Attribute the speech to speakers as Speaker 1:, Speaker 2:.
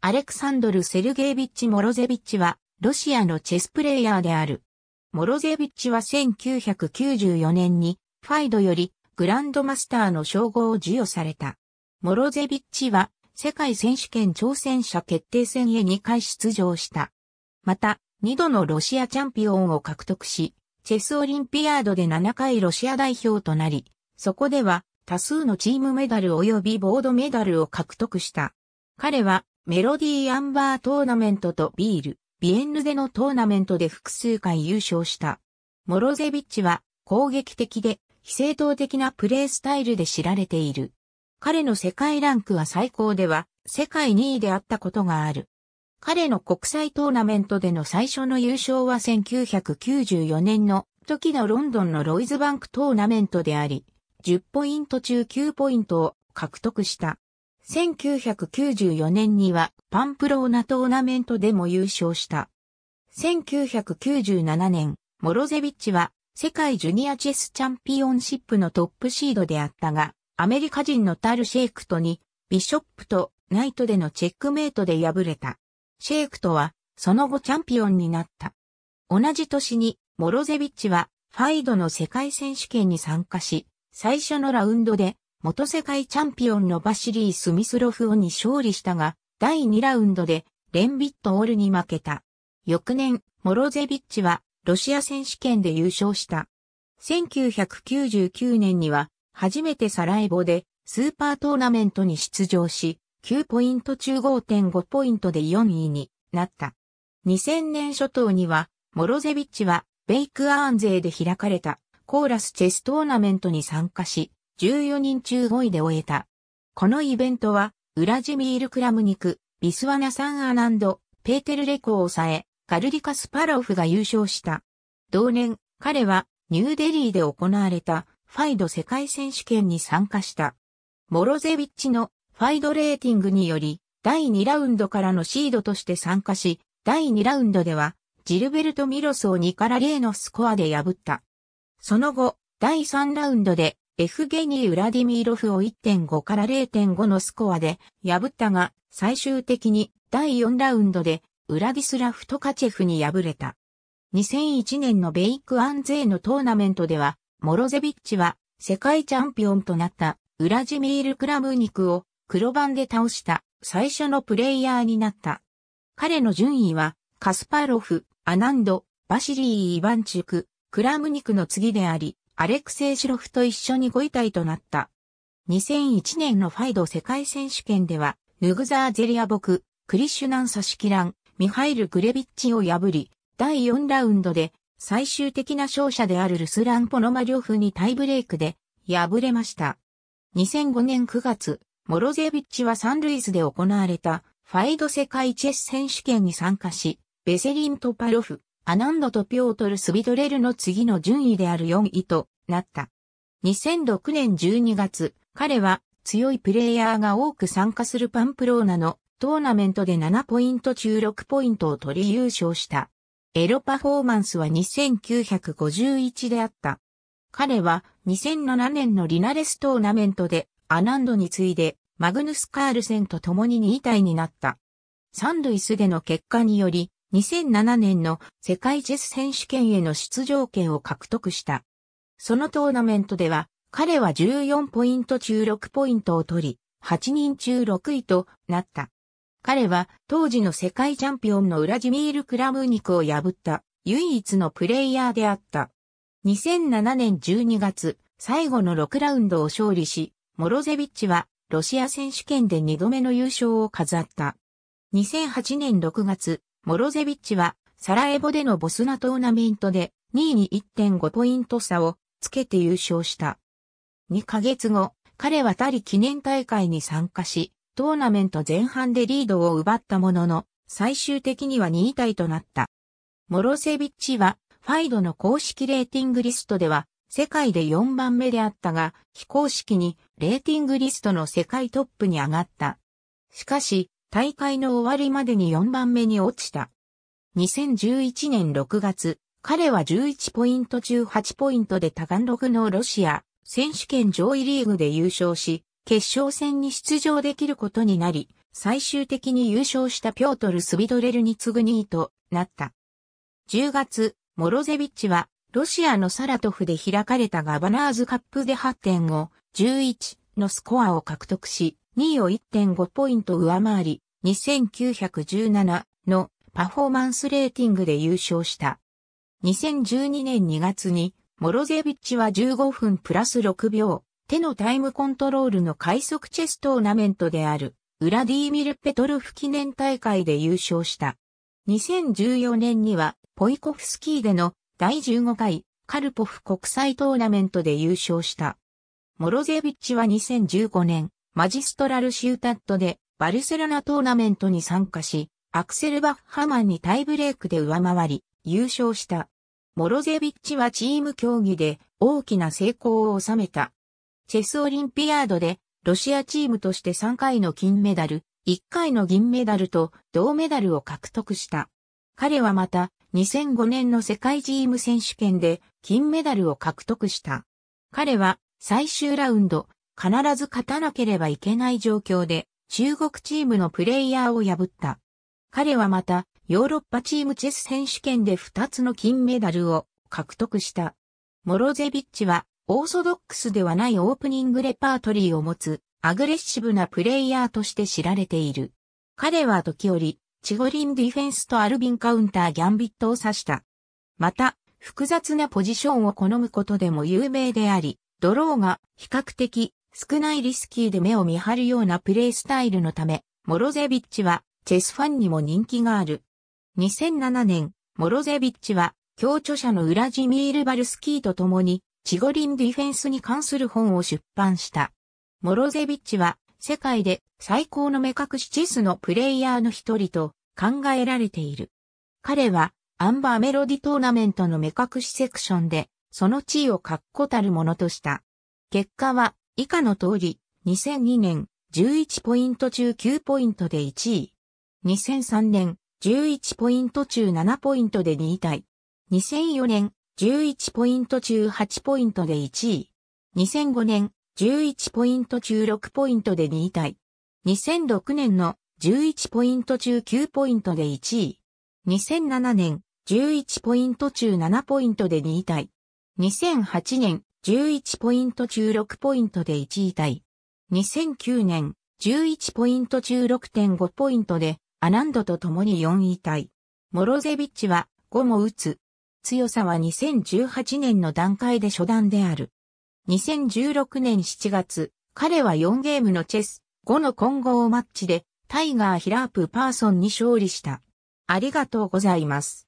Speaker 1: アレクサンドル・セルゲービッチ・モロゼビッチは、ロシアのチェスプレイヤーである。モロゼビッチは1994年に、ファイドより、グランドマスターの称号を授与された。モロゼビッチは、世界選手権挑戦者決定戦へ2回出場した。また、2度のロシアチャンピオンを獲得し、チェスオリンピアードで7回ロシア代表となり、そこでは多数のチームメダル及びボードメダルを獲得した。彼はメロディーアンバートーナメントとビール、ビエンヌでのトーナメントで複数回優勝した。モロゼビッチは攻撃的で非正当的なプレースタイルで知られている。彼の世界ランクは最高では世界2位であったことがある。彼の国際トーナメントでの最初の優勝は1994年の時のロンドンのロイズバンクトーナメントであり、10ポイント中9ポイントを獲得した。1994年にはパンプローナトーナメントでも優勝した。1997年、モロゼビッチは世界ジュニアチェスチャンピオンシップのトップシードであったが、アメリカ人のタル・シェイクトにビショップとナイトでのチェックメイトで敗れた。シェイクトはその後チャンピオンになった。同じ年にモロゼビッチはファイドの世界選手権に参加し、最初のラウンドで元世界チャンピオンのバシリー・スミスロフオに勝利したが、第2ラウンドでレンビット・オールに負けた。翌年、モロゼビッチはロシア選手権で優勝した。1999年には初めてサラエボでスーパートーナメントに出場し、9ポイント中5.5ポイントで4位になった。2000年初頭には、モロゼビッチはベイクアーン勢で開かれたコーラスチェストーナメントに参加し、14人中5位で終えた。このイベントは、ウラジミール・クラムニク、ビスワナ・サンアナンド、ペーテル・レコを抑え、カルリカ・スパロフが優勝した。同年、彼は、ニューデリーで行われた、ファイド世界選手権に参加した。モロゼビッチのファイドレーティングにより、第2ラウンドからのシードとして参加し、第2ラウンドでは、ジルベルト・ミロスを2から0のスコアで破った。その後、第3ラウンドでエフゲニー・ウラディミーロフを1.5から0.5のスコアで破ったが、最終的に第4ラウンドでウラディスラフ・トカチェフに敗れた。2001年のベイク・アンゼーのトーナメントでは、モロゼビッチは世界チャンピオンとなったウラジミール・クラムーニクを黒番で倒した最初のプレイヤーになった。彼の順位はカスパロフ、アナンド、バシリー・イバンチュク、クラムニクの次であり、アレクセイ・シロフと一緒に5位体となった。2001年のファイド世界選手権では、ヌグザー・ゼリアボク、クリシュナン・サシキラン、ミハイル・グレビッチを破り、第4ラウンドで最終的な勝者であるルスラン・ポノマリョフにタイブレイクで敗れました。2005年9月、モロゼビッチはサンルイスで行われたファイド世界チェス選手権に参加し、ベセリン・トパロフ、アナンドとピョートル・スビドレルの次の順位である4位となった。2006年12月、彼は強いプレイヤーが多く参加するパンプローナのトーナメントで7ポイント中6ポイントを取り優勝した。エロパフォーマンスは2951であった。彼は2007年のリナレストーナメントでアナンドに次いでマグヌス・カールセンと共に2位体になった。ドイスでの結果により、2007年の世界チェス選手権への出場権を獲得した。そのトーナメントでは、彼は14ポイント中6ポイントを取り、8人中6位となった。彼は当時の世界チャンピオンのウラジミール・クラムーニクを破った唯一のプレイヤーであった。2007年12月、最後の6ラウンドを勝利し、モロゼビッチはロシア選手権で2度目の優勝を飾った。2008年6月、モロゼビッチは、サラエボでのボスナトーナメントで、2位に1.5ポイント差をつけて優勝した。2ヶ月後、彼はタリ記念大会に参加し、トーナメント前半でリードを奪ったものの、最終的には2位体となった。モロセビッチは、ファイドの公式レーティングリストでは、世界で4番目であったが、非公式にレーティングリストの世界トップに上がった。しかし、大会の終わりまでに4番目に落ちた。2011年6月、彼は11ポイント中8ポイントでタガンログのロシア選手権上位リーグで優勝し、決勝戦に出場できることになり、最終的に優勝したピョートル・スビドレルに次ぐ2位となった。10月、モロゼビッチは、ロシアのサラトフで開かれたガバナーズカップで8を、11のスコアを獲得し、2位を1.5ポイント上回り、2917のパフォーマンスレーティングで優勝した。2012年2月に、モロゼビッチは15分プラス6秒、手のタイムコントロールの快速チェストーナメントである、ウラディーミル・ペトルフ記念大会で優勝した。2014年には、ポイコフスキーでの第15回カルポフ国際トーナメントで優勝した。モロゼビッチは2015年マジストラル・シュータットでバルセロナトーナメントに参加し、アクセル・バッハマンにタイブレークで上回り、優勝した。モロゼビッチはチーム競技で大きな成功を収めた。チェスオリンピアードでロシアチームとして3回の金メダル、1回の銀メダルと銅メダルを獲得した。彼はまた2005年の世界チーム選手権で金メダルを獲得した。彼は最終ラウンド必ず勝たなければいけない状況で中国チームのプレイヤーを破った。彼はまたヨーロッパチームチェス選手権で2つの金メダルを獲得した。モロゼビッチはオーソドックスではないオープニングレパートリーを持つアグレッシブなプレイヤーとして知られている。彼は時折、チゴリンディフェンスとアルビンカウンターギャンビットを指した。また、複雑なポジションを好むことでも有名であり、ドローが比較的少ないリスキーで目を見張るようなプレイスタイルのため、モロゼビッチはチェスファンにも人気がある。2007年、モロゼビッチは、協著者のウラジミール・バルスキーと共に、チゴリンディフェンスに関する本を出版した。モロゼビッチは、世界で最高の目隠しチェスのプレイヤーの一人と考えられている。彼は、アンバーメロディトーナメントの目隠しセクションで、その地位を確固たるものとした。結果は、以下の通り、2002年11ポイント中9ポイントで1位。2003年11ポイント中7ポイントで2位対。2004年11ポイント中8ポイントで1位。2005年11ポイント中6ポイントで2位対。2006年の11ポイント中9ポイントで1位。2007年11ポイント中7ポイントで2位対。2008年11ポイント中6ポイントで1位タイ。2009年、11ポイント中6.5ポイントで、アナンドと共に4位タイ。モロゼビッチは5も打つ。強さは2018年の段階で初段である。2016年7月、彼は4ゲームのチェス、5の混合マッチで、タイガー・ヒラープ・パーソンに勝利した。ありがとうございます。